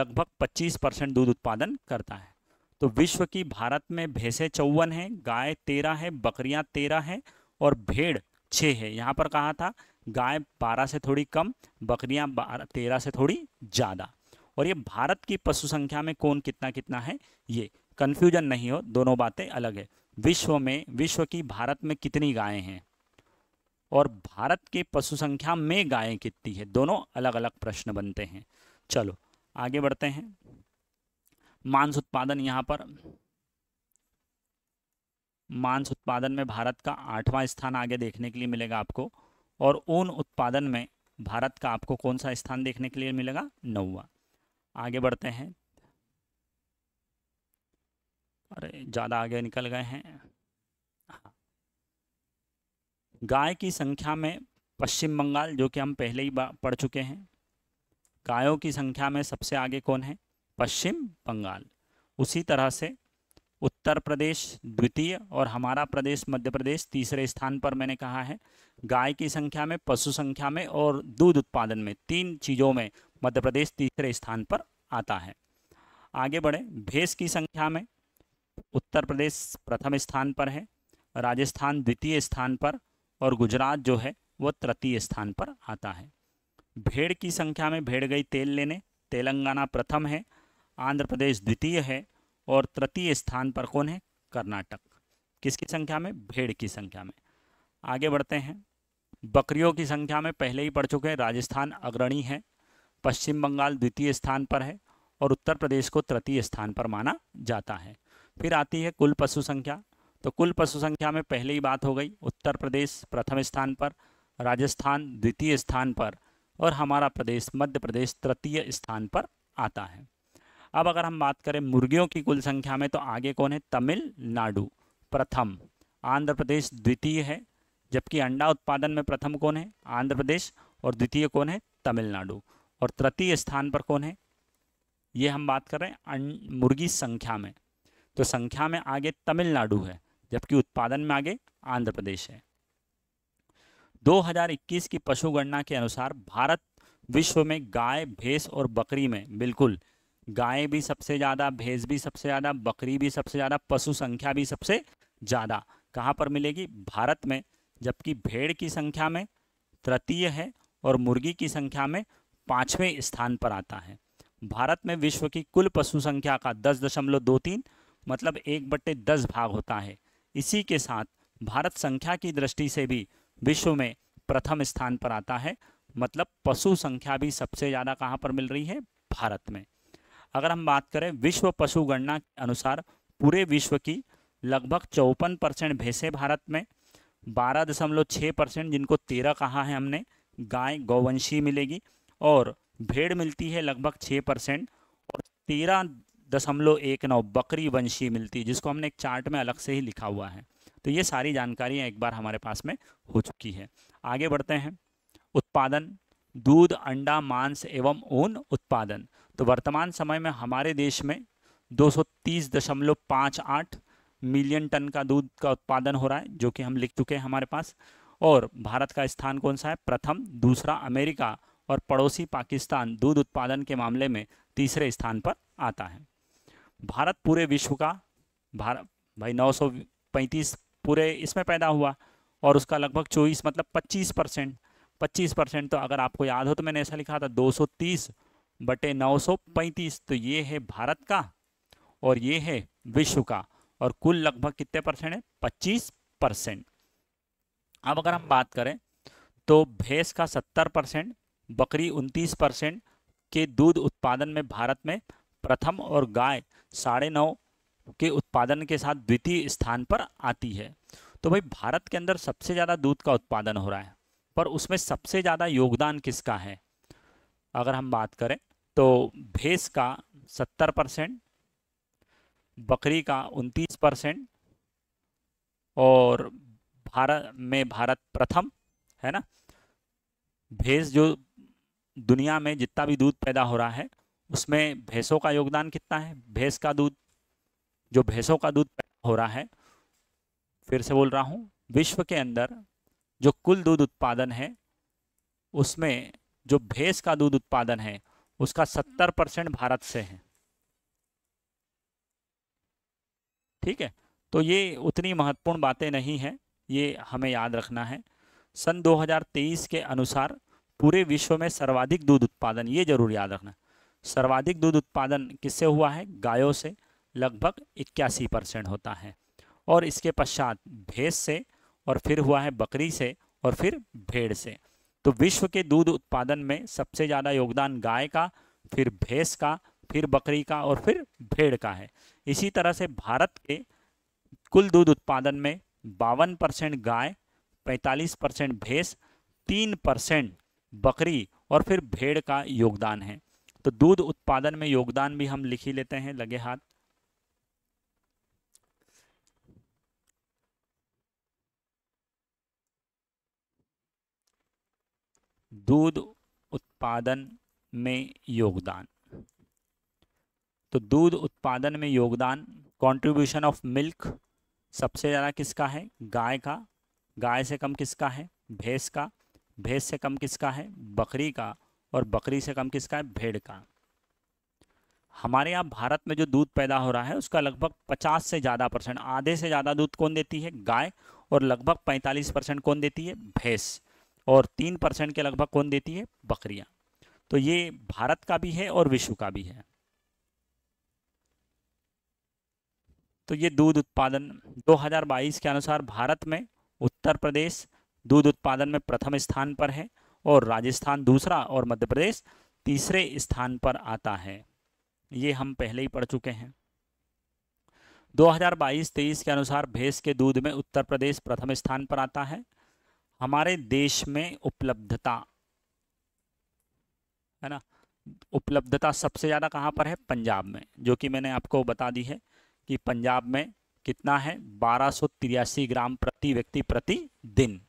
लगभग 25 परसेंट दूध उत्पादन करता है तो विश्व की भारत में भैंसे चौवन हैं गाय तेरह है बकरियां तेरह हैं और भेड़ छः है यहाँ पर कहा था गाय बारह से थोड़ी कम बकरियां बारह तेरह से थोड़ी ज़्यादा और ये भारत की पशु संख्या में कौन कितना कितना है ये कन्फ्यूजन नहीं हो दोनों बातें अलग है विश्व में विश्व की भारत में कितनी गायें हैं और भारत के पशु संख्या में गायें कितनी है दोनों अलग अलग प्रश्न बनते हैं चलो आगे बढ़ते हैं मांस उत्पादन यहाँ पर मांस उत्पादन में भारत का आठवां स्थान आगे देखने के लिए मिलेगा आपको और ऊन उत्पादन में भारत का आपको कौन सा स्थान देखने के लिए मिलेगा नौवा आगे बढ़ते हैं अरे ज़्यादा आगे निकल गए हैं गाय की संख्या में पश्चिम बंगाल जो कि हम पहले ही पढ़ चुके हैं गायों की संख्या में सबसे आगे कौन है पश्चिम बंगाल उसी तरह से उत्तर प्रदेश द्वितीय और हमारा प्रदेश मध्य प्रदेश तीसरे स्थान पर मैंने कहा है गाय की संख्या में पशु संख्या में और दूध उत्पादन में तीन चीज़ों में मध्य प्रदेश तीसरे स्थान पर आता है आगे बढ़े भेस की संख्या में उत्तर प्रदेश प्रथम स्थान पर है राजस्थान द्वितीय स्थान पर और गुजरात जो है वह तृतीय स्थान पर आता है भेड़ की संख्या में भेड़ गई तेल लेने तेलंगाना प्रथम है आंध्र प्रदेश द्वितीय है और तृतीय स्थान पर कौन है कर्नाटक किसकी संख्या में भेड़ की संख्या में आगे बढ़ते हैं बकरियों की संख्या में पहले ही पढ़ चुके हैं राजस्थान अग्रणी है पश्चिम बंगाल द्वितीय स्थान पर है और उत्तर प्रदेश को तृतीय स्थान पर माना जाता है फिर आती है कुल पशु संख्या तो कुल पशु संख्या में पहले ही बात हो गई उत्तर प्रदेश प्रथम स्थान पर राजस्थान द्वितीय स्थान पर और हमारा प्रदेश मध्य प्रदेश तृतीय स्थान पर आता है अब अगर हम बात करें मुर्गियों की कुल संख्या में तो आगे कौन है तमिलनाडु प्रथम आंध्र प्रदेश द्वितीय है जबकि अंडा उत्पादन में प्रथम कौन है आंध्र प्रदेश और द्वितीय कौन है तमिलनाडु और तृतीय स्थान पर कौन है ये हम बात कर रहे हैं अं, मुर्गी संख्या में तो संख्या में आगे तमिलनाडु है जबकि उत्पादन में आगे आंध्र प्रदेश है 2021 की पशु गणना के अनुसार भारत विश्व में गाय भैंस और बकरी में बिल्कुल गाय भी सबसे ज़्यादा भैंस भी सबसे ज़्यादा बकरी भी सबसे ज़्यादा पशु संख्या भी सबसे ज़्यादा कहाँ पर मिलेगी भारत में जबकि भेड़ की संख्या में तृतीय है और मुर्गी की संख्या में पाँचवें स्थान पर आता है भारत में विश्व की कुल पशु संख्या का दस दशमलव दो तीन मतलब एक बट्टे दस भाग होता है इसी के साथ भारत संख्या की दृष्टि से भी विश्व में प्रथम स्थान पर आता है मतलब पशु संख्या भी सबसे ज़्यादा कहाँ पर मिल रही है भारत में अगर हम बात करें विश्व पशु गणना के अनुसार पूरे विश्व की लगभग चौपन परसेंट भैंसे भारत में बारह दशमलव छः परसेंट जिनको तेरह कहा है हमने गाय गौवंशी मिलेगी और भेड़ मिलती है लगभग छः परसेंट और तेरह दशमलव एक नौ बकरी वंशी मिलती है जिसको हमने एक चार्ट में अलग से ही लिखा हुआ है तो ये सारी जानकारियाँ एक बार हमारे पास में हो चुकी है आगे बढ़ते हैं उत्पादन दूध अंडा मांस एवं ऊन उत्पादन तो वर्तमान समय में हमारे देश में दो मिलियन टन का दूध का उत्पादन हो रहा है जो कि हम लिख चुके हैं हमारे पास और भारत का स्थान कौन सा है प्रथम दूसरा अमेरिका और पड़ोसी पाकिस्तान दूध उत्पादन के मामले में तीसरे स्थान पर आता है भारत पूरे विश्व का भारत भाई 935 पूरे इसमें पैदा हुआ और उसका लगभग चौबीस मतलब 25 परसेंट पच्चीस परसेंट तो अगर आपको याद हो तो मैंने ऐसा लिखा था दो बटे पैंतीस तो ये है भारत का और ये है विश्व का और कुल लगभग कितने परसेंट है पच्चीस परसेंट अब अगर हम बात करें तो भैंस का सत्तर परसेंट बकरी उनतीस परसेंट के दूध उत्पादन में भारत में प्रथम और गाय साढ़े नौ के उत्पादन के साथ द्वितीय स्थान पर आती है तो भाई भारत के अंदर सबसे ज़्यादा दूध का उत्पादन हो रहा है पर उसमें सबसे ज़्यादा योगदान किसका है अगर हम बात करें तो भैंस का सत्तर परसेंट बकरी का उनतीस परसेंट और भारत में भारत प्रथम है ना भैंस जो दुनिया में जितना भी दूध पैदा हो रहा है उसमें भैंसों का योगदान कितना है भैंस का दूध जो भैंसों का दूध पैदा हो रहा है फिर से बोल रहा हूँ विश्व के अंदर जो कुल दूध उत्पादन है उसमें जो भैंस का दूध उत्पादन है उसका सत्तर परसेंट भारत से है ठीक है तो ये उतनी महत्वपूर्ण बातें नहीं हैं ये हमें याद रखना है सन 2023 के अनुसार पूरे विश्व में सर्वाधिक दूध उत्पादन ये जरूर याद रखना सर्वाधिक दूध उत्पादन किससे हुआ है गायों से लगभग इक्यासी परसेंट होता है और इसके पश्चात भेस से और फिर हुआ है बकरी से और फिर भेड़ से तो विश्व के दूध उत्पादन में सबसे ज़्यादा योगदान गाय का फिर भैंस का फिर बकरी का और फिर भेड़ का है इसी तरह से भारत के कुल दूध उत्पादन में बावन परसेंट गाय पैंतालीस परसेंट भैंस तीन परसेंट बकरी और फिर भेड़ का योगदान है तो दूध उत्पादन में योगदान भी हम लिख ही लेते हैं लगे हाथ दूध उत्पादन में योगदान तो दूध उत्पादन में योगदान कंट्रीब्यूशन ऑफ मिल्क सबसे ज़्यादा किसका है गाय का गाय से कम किसका है भैंस का भैंस से कम किसका है बकरी का और बकरी से कम किसका है भेड़ का हमारे यहाँ भारत में जो दूध पैदा हो रहा है उसका लगभग 50 से ज़्यादा परसेंट आधे से ज़्यादा दूध कौन देती है गाय और लगभग 45 परसेंट कौन देती है भैंस और तीन परसेंट के लगभग कौन देती है बकरियाँ तो ये भारत का भी है और विश्व का भी है तो ये दूध उत्पादन 2022 के अनुसार भारत में उत्तर प्रदेश दूध उत्पादन में प्रथम स्थान पर है और राजस्थान दूसरा और मध्य प्रदेश तीसरे स्थान पर आता है ये हम पहले ही पढ़ चुके हैं 2022-23 के अनुसार भैंस के दूध में उत्तर प्रदेश प्रथम स्थान पर आता है हमारे देश में उपलब्धता है ना उपलब्धता सबसे ज़्यादा कहाँ पर है पंजाब में जो कि मैंने आपको बता दी है कि पंजाब में कितना है बारह ग्राम प्रति व्यक्ति प्रति दिन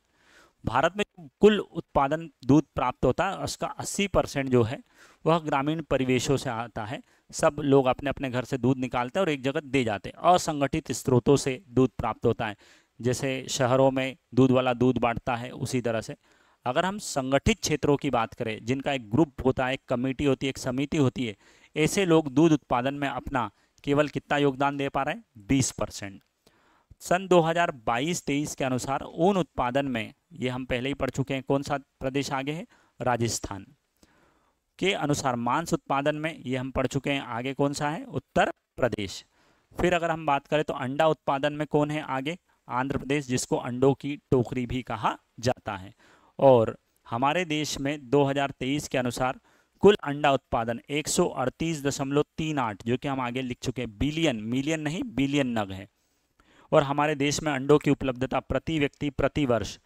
भारत में कुल उत्पादन दूध प्राप्त होता है उसका 80 परसेंट जो है वह ग्रामीण परिवेशों से आता है सब लोग अपने अपने घर से दूध निकालते हैं और एक जगह दे जाते हैं असंगठित स्रोतों से दूध प्राप्त होता है जैसे शहरों में दूध वाला दूध बांटता है उसी तरह से अगर हम संगठित क्षेत्रों की बात करें जिनका एक ग्रुप होता है एक कमेटी होती है एक समिति होती है ऐसे लोग दूध उत्पादन में अपना केवल कितना योगदान दे पा रहे हैं बीस परसेंट सन 2022-23 के अनुसार ऊन उत्पादन में ये हम पहले ही पढ़ चुके हैं कौन सा प्रदेश आगे है राजस्थान के अनुसार मांस उत्पादन में ये हम पढ़ चुके हैं आगे कौन सा है उत्तर प्रदेश फिर अगर हम बात करें तो अंडा उत्पादन में कौन है आगे आंध्र प्रदेश जिसको अंडों की टोकरी भी कहा जाता है और हमारे देश में 2023 के अनुसार कुल अंडा उत्पादन एक जो कि हम आगे लिख चुके हैं बिलियन मिलियन नहीं बिलियन नग है और हमारे देश में अंडों की उपलब्धता प्रति व्यक्ति प्रति वर्ष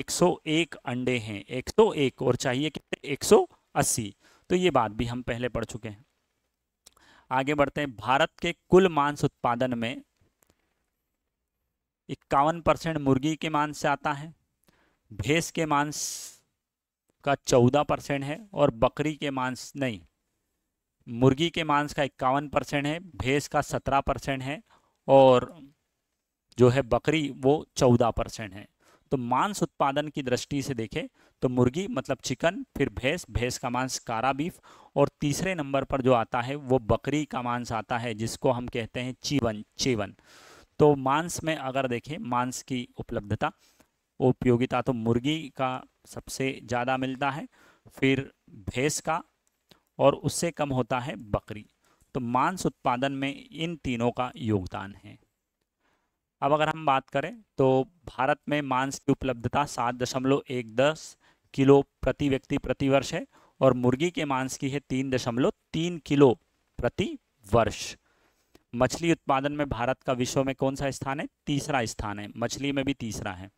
101 अंडे हैं 101 और चाहिए कितने 180 तो ये बात भी हम पहले पढ़ चुके हैं आगे बढ़ते हैं भारत के कुल मांस उत्पादन में इक्यावन परसेंट मुर्गी के मांस से आता है भैंस के मांस का चौदह परसेंट है और बकरी के मांस नहीं मुर्गी के मांस का इक्यावन परसेंट है भैंस का सत्रह परसेंट है और जो है बकरी वो चौदह परसेंट है तो मांस उत्पादन की दृष्टि से देखें तो मुर्गी मतलब चिकन फिर भैंस भैंस का मांस कारा बीफ और तीसरे नंबर पर जो आता है वो बकरी का मांस आता है जिसको हम कहते हैं चीवन चीवन तो मांस में अगर देखें मांस की उपलब्धता उपयोगिता तो मुर्गी का सबसे ज़्यादा मिलता है फिर भैंस का और उससे कम होता है बकरी तो मांस उत्पादन में इन तीनों का योगदान है अब अगर हम बात करें तो भारत में मांस की उपलब्धता सात दशमलव एक दस किलो प्रति व्यक्ति प्रति वर्ष है और मुर्गी के मांस की है तीन दशमलव तीन किलो प्रति वर्ष मछली उत्पादन में भारत का विश्व में कौन सा स्थान है तीसरा स्थान है मछली में भी तीसरा है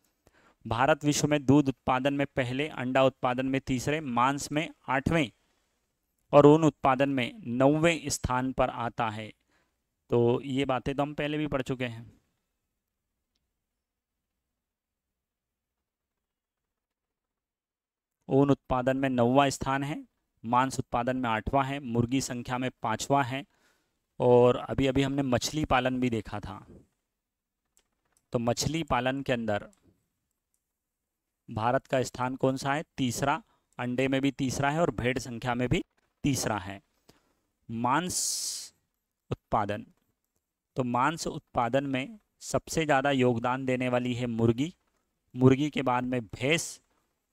भारत विश्व में दूध उत्पादन में पहले अंडा उत्पादन में तीसरे मांस में आठवें और ऊन उत्पादन में नौवें स्थान पर आता है तो ये बातें तो हम पहले भी पढ़ चुके हैं ऊन उत्पादन में नौवा स्थान है मांस उत्पादन में आठवां है मुर्गी संख्या में पांचवा है और अभी अभी हमने मछली पालन भी देखा था तो मछली पालन के अंदर भारत का स्थान कौन सा है तीसरा अंडे में भी तीसरा है और भेड़ संख्या में भी तीसरा है मांस उत्पादन तो मांस उत्पादन में सबसे ज़्यादा योगदान देने वाली है मुर्गी मुर्गी के बाद में भैंस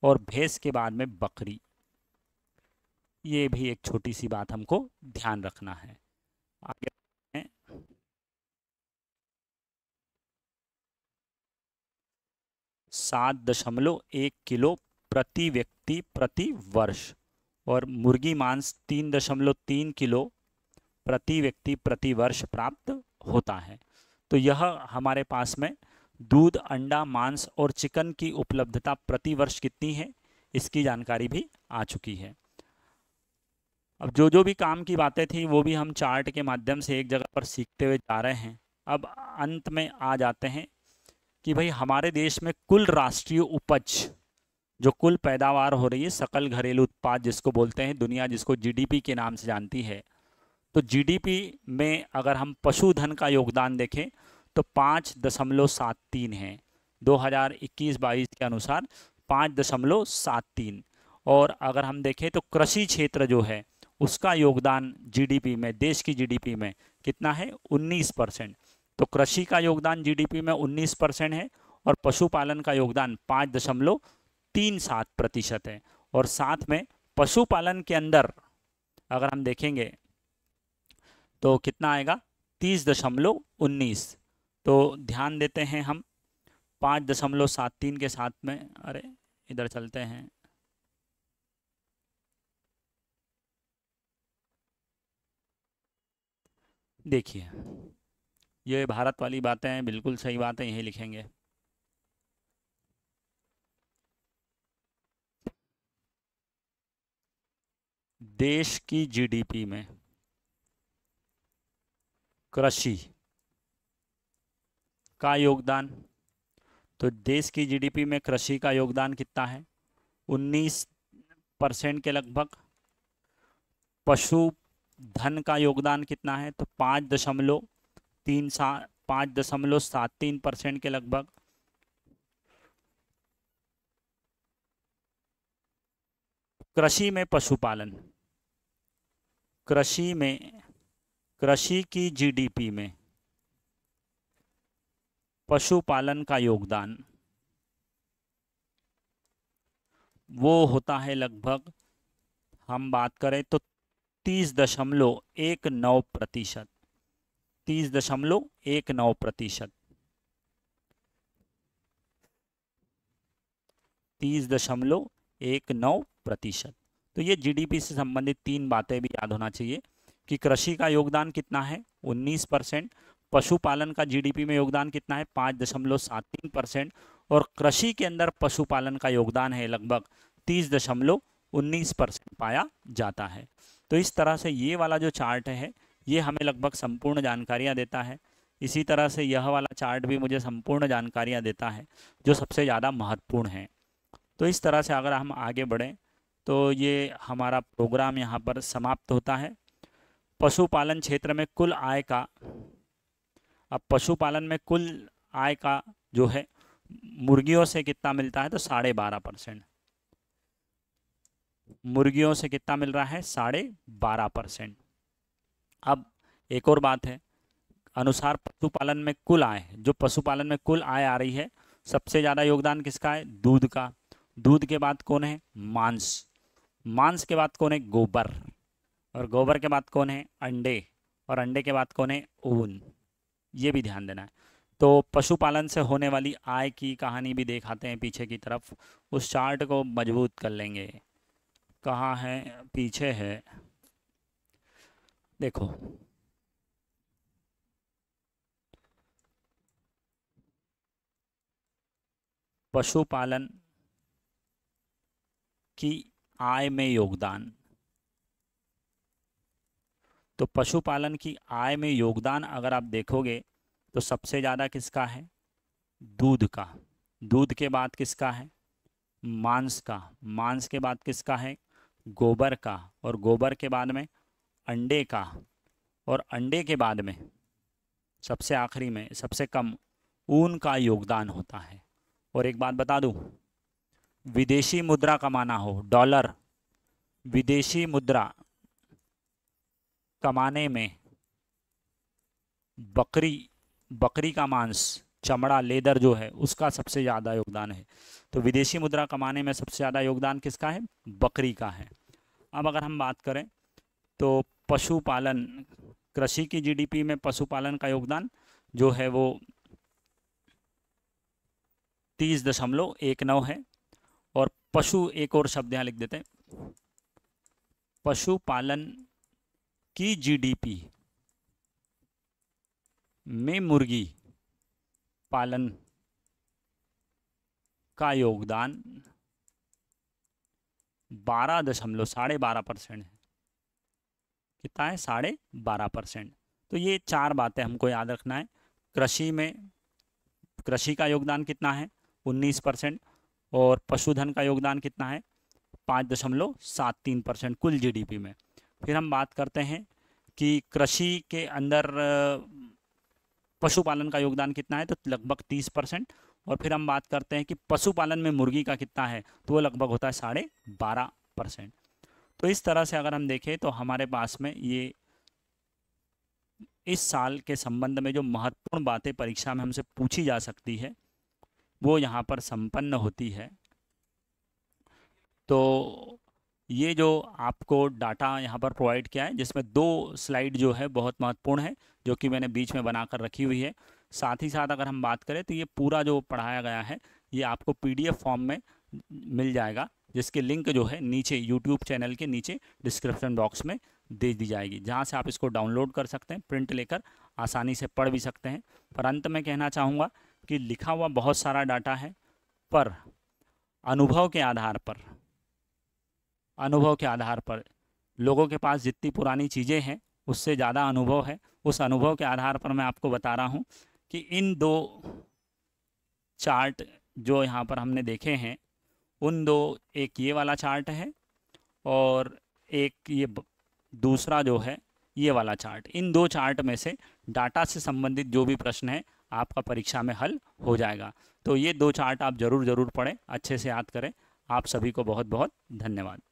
और भैंस के बाद में बकरी ये भी एक छोटी सी बात हमको ध्यान रखना है आगे सात दशमलव एक किलो प्रति व्यक्ति प्रति वर्ष और मुर्गी मांस तीन दशमलव तीन किलो प्रति व्यक्ति प्रति वर्ष प्राप्त होता है तो यह हमारे पास में दूध अंडा मांस और चिकन की उपलब्धता प्रति वर्ष कितनी है इसकी जानकारी भी आ चुकी है अब जो जो भी काम की बातें थी वो भी हम चार्ट के माध्यम से एक जगह पर सीखते हुए जा रहे हैं अब अंत में आ जाते हैं कि भाई हमारे देश में कुल राष्ट्रीय उपज जो कुल पैदावार हो रही है सकल घरेलू उत्पाद जिसको बोलते हैं दुनिया जिसको जीडीपी के नाम से जानती है तो जीडीपी में अगर हम पशुधन का योगदान देखें तो पाँच दशमलव सात तीन है दो हज़ार इक्कीस बाईस के अनुसार पाँच दशमलव सात तीन और अगर हम देखें तो कृषि क्षेत्र जो है उसका योगदान जीडीपी में देश की जीडीपी में कितना है 19 परसेंट तो कृषि का योगदान जीडीपी में 19 परसेंट है और पशुपालन का योगदान पाँच दशमलव तीन सात प्रतिशत है और साथ में पशुपालन के अंदर अगर हम देखेंगे तो कितना आएगा तीस दशमलव उन्नीस तो ध्यान देते हैं हम पाँच दशमलव सात तीन के साथ में अरे इधर चलते हैं देखिए ये भारत वाली बातें हैं बिल्कुल सही बात है यही लिखेंगे देश की जीडीपी में कृषि का योगदान तो देश की जीडीपी में कृषि का योगदान कितना है 19 परसेंट के लगभग पशु धन का योगदान कितना है तो पाँच दशमलव तीन सा पाँच दशमलव सात तीन परसेंट के लगभग कृषि में पशुपालन कृषि में कृषि की जीडीपी में पशुपालन का योगदान वो होता है लगभग हम बात करें तो तीस दशमलव एक नौ प्रतिशत तीस दशमलव एक नौ प्रतिशत तीस दशमलव एक नौ प्रतिशत तो ये जीडीपी से संबंधित तीन बातें भी याद होना चाहिए कि कृषि का योगदान कितना है उन्नीस परसेंट पशुपालन का जीडीपी में योगदान कितना है पाँच दशमलव सात तीन परसेंट और कृषि के अंदर पशुपालन का योगदान है लगभग तीस दशमलव उन्नीस परसेंट पाया जाता है तो इस तरह से ये वाला जो चार्ट है ये हमें लगभग संपूर्ण जानकारियाँ देता है इसी तरह से यह वाला चार्ट भी मुझे संपूर्ण जानकारियाँ देता है जो सबसे ज़्यादा महत्वपूर्ण है तो इस तरह से अगर हम आगे बढ़ें तो ये हमारा प्रोग्राम यहाँ पर समाप्त होता है पशुपालन क्षेत्र में कुल आय का अब पशुपालन में कुल आय का जो है मुर्गियों से कितना मिलता है तो साढ़े बारह परसेंट मुर्गियों से कितना मिल रहा है साढ़े बारह परसेंट अब एक और बात है अनुसार पशुपालन में कुल आय जो पशुपालन में कुल आय आ रही है सबसे ज़्यादा योगदान किसका है दूध का दूध के बाद कौन है मांस मांस के बाद कौन है गोबर और गोबर के बाद कौन है अंडे और अंडे के बाद कौन है ऊन ये भी ध्यान देना है तो पशुपालन से होने वाली आय की कहानी भी देखाते हैं पीछे की तरफ उस चार्ट को मजबूत कर लेंगे कहाँ है पीछे है देखो पशुपालन की आय में योगदान तो पशुपालन की आय में योगदान अगर आप देखोगे तो सबसे ज़्यादा किसका है दूध का दूध के बाद किसका है मांस का मांस के बाद किसका है गोबर का और गोबर के बाद में अंडे का और अंडे के बाद में सबसे आखिरी में सबसे कम ऊन का योगदान होता है और एक बात बता दूं विदेशी मुद्रा कमाना हो डॉलर विदेशी मुद्रा कमाने में बकरी बकरी का मांस चमड़ा लेदर जो है उसका सबसे ज़्यादा योगदान है तो विदेशी मुद्रा कमाने में सबसे ज़्यादा योगदान किसका है बकरी का है अब अगर हम बात करें तो पशुपालन कृषि की जीडीपी में पशुपालन का योगदान जो है वो तीस दशमलव एक नौ है और पशु एक और शब्द यहाँ लिख देते हैं पशुपालन की जीडीपी में मुर्गी पालन का योगदान बारह दशमलव साढ़े बारह परसेंट है कितना है साढ़े बारह परसेंट तो ये चार बातें हमको याद रखना है कृषि में कृषि का योगदान कितना है उन्नीस परसेंट और पशुधन का योगदान कितना है पाँच दशमलव सात तीन परसेंट कुल जीडीपी में फिर हम बात करते हैं कि कृषि के अंदर पशुपालन का योगदान कितना है तो लगभग तीस परसेंट और फिर हम बात करते हैं कि पशुपालन में मुर्गी का कितना है तो वो लगभग होता है साढ़े बारह परसेंट तो इस तरह से अगर हम देखें तो हमारे पास में ये इस साल के संबंध में जो महत्वपूर्ण बातें परीक्षा में हमसे पूछी जा सकती है वो यहाँ पर संपन्न होती है तो ये जो आपको डाटा यहाँ पर प्रोवाइड किया है जिसमें दो स्लाइड जो है बहुत महत्वपूर्ण है जो कि मैंने बीच में बनाकर रखी हुई है साथ ही साथ अगर हम बात करें तो ये पूरा जो पढ़ाया गया है ये आपको पीडीएफ फॉर्म में मिल जाएगा जिसके लिंक जो है नीचे यूट्यूब चैनल के नीचे डिस्क्रिप्शन बॉक्स में दे दी जाएगी जहाँ से आप इसको डाउनलोड कर सकते हैं प्रिंट लेकर आसानी से पढ़ भी सकते हैं पर अंत में कहना चाहूँगा कि लिखा हुआ बहुत सारा डाटा है पर अनुभव के आधार पर अनुभव के आधार पर लोगों के पास जितनी पुरानी चीज़ें हैं उससे ज़्यादा अनुभव है उस अनुभव के आधार पर मैं आपको बता रहा हूँ कि इन दो चार्ट जो यहाँ पर हमने देखे हैं उन दो एक ये वाला चार्ट है और एक ये दूसरा जो है ये वाला चार्ट इन दो चार्ट में से डाटा से संबंधित जो भी प्रश्न है आपका परीक्षा में हल हो जाएगा तो ये दो चार्ट आप ज़रूर ज़रूर पढ़ें अच्छे से याद करें आप सभी को बहुत बहुत धन्यवाद